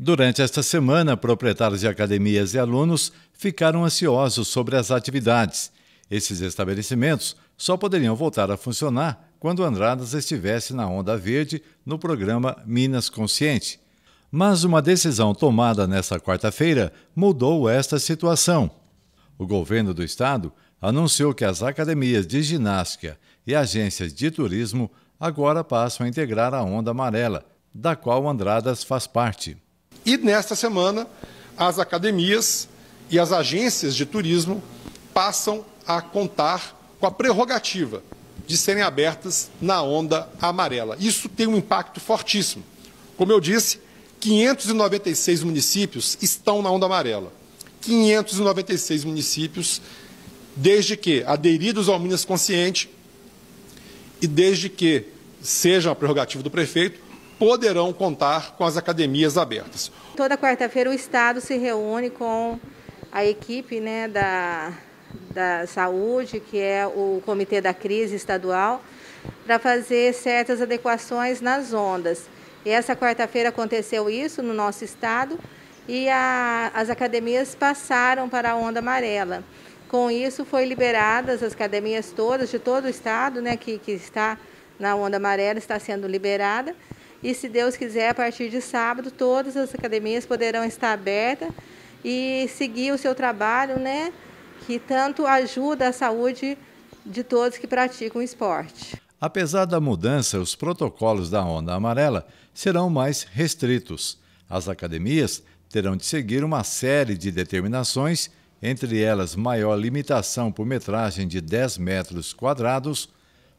Durante esta semana, proprietários de academias e alunos ficaram ansiosos sobre as atividades. Esses estabelecimentos só poderiam voltar a funcionar quando Andradas estivesse na Onda Verde no programa Minas Consciente. Mas uma decisão tomada nesta quarta-feira mudou esta situação. O governo do estado anunciou que as academias de ginástica e agências de turismo agora passam a integrar a Onda Amarela, da qual Andradas faz parte. E nesta semana, as academias e as agências de turismo passam a contar com a prerrogativa de serem abertas na onda amarela. Isso tem um impacto fortíssimo. Como eu disse, 596 municípios estão na onda amarela. 596 municípios, desde que aderidos ao Minas Consciente e desde que seja a prerrogativa do prefeito, poderão contar com as academias abertas. Toda quarta-feira o Estado se reúne com a equipe né, da, da Saúde, que é o Comitê da Crise Estadual, para fazer certas adequações nas ondas. E essa quarta-feira aconteceu isso no nosso estado e a, as academias passaram para a onda amarela. Com isso, foi liberadas as academias todas de todo o estado, né, que, que está na onda amarela, está sendo liberada. E se Deus quiser, a partir de sábado, todas as academias poderão estar abertas e seguir o seu trabalho, né? Que tanto ajuda a saúde de todos que praticam esporte. Apesar da mudança, os protocolos da onda amarela serão mais restritos. As academias terão de seguir uma série de determinações, entre elas maior limitação por metragem de 10 metros quadrados,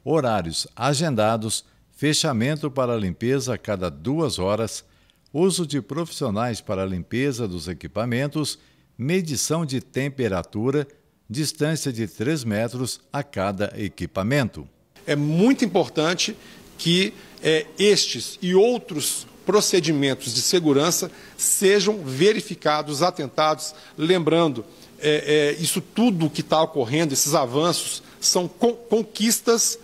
horários agendados fechamento para limpeza a cada duas horas, uso de profissionais para limpeza dos equipamentos, medição de temperatura, distância de 3 metros a cada equipamento. É muito importante que é, estes e outros procedimentos de segurança sejam verificados, atentados, lembrando, é, é, isso tudo que está ocorrendo, esses avanços, são conquistas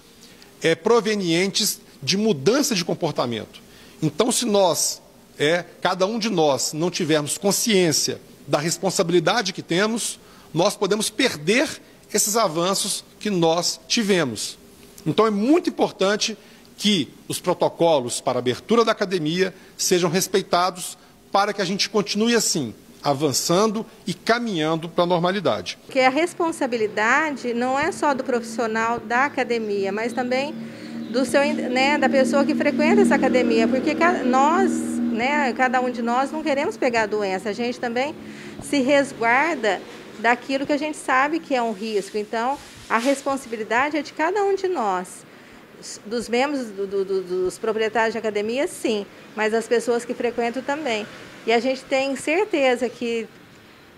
é, provenientes de mudança de comportamento. Então, se nós, é, cada um de nós, não tivermos consciência da responsabilidade que temos, nós podemos perder esses avanços que nós tivemos. Então, é muito importante que os protocolos para abertura da academia sejam respeitados para que a gente continue assim, avançando e caminhando para a normalidade. Que a responsabilidade não é só do profissional da academia, mas também do seu, né, da pessoa que frequenta essa academia, porque nós, né, cada um de nós não queremos pegar a doença, a gente também se resguarda daquilo que a gente sabe que é um risco. Então, a responsabilidade é de cada um de nós. Dos membros, do, do, dos proprietários de academia, sim, mas as pessoas que frequentam também. E a gente tem certeza que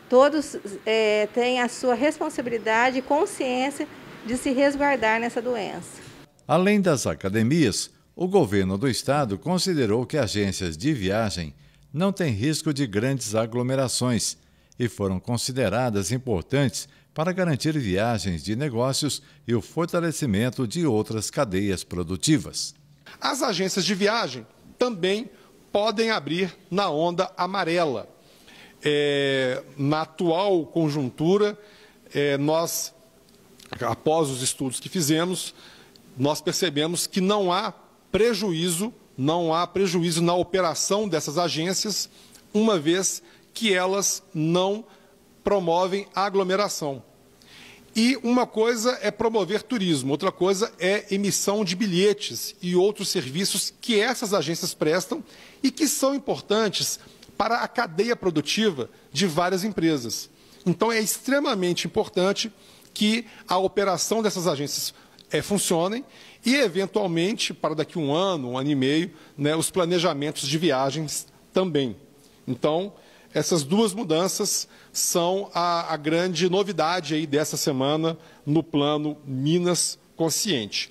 todos é, têm a sua responsabilidade e consciência de se resguardar nessa doença. Além das academias, o governo do estado considerou que agências de viagem não têm risco de grandes aglomerações e foram consideradas importantes para garantir viagens de negócios e o fortalecimento de outras cadeias produtivas. As agências de viagem também podem abrir na onda amarela. É, na atual conjuntura, é, nós, após os estudos que fizemos, nós percebemos que não há prejuízo, não há prejuízo na operação dessas agências, uma vez que elas não promovem aglomeração. E uma coisa é promover turismo, outra coisa é emissão de bilhetes e outros serviços que essas agências prestam e que são importantes para a cadeia produtiva de várias empresas. Então é extremamente importante que a operação dessas agências é, funcionem e, eventualmente, para daqui um ano, um ano e meio, né, os planejamentos de viagens também. Então, essas duas mudanças são a, a grande novidade aí dessa semana no plano Minas Consciente.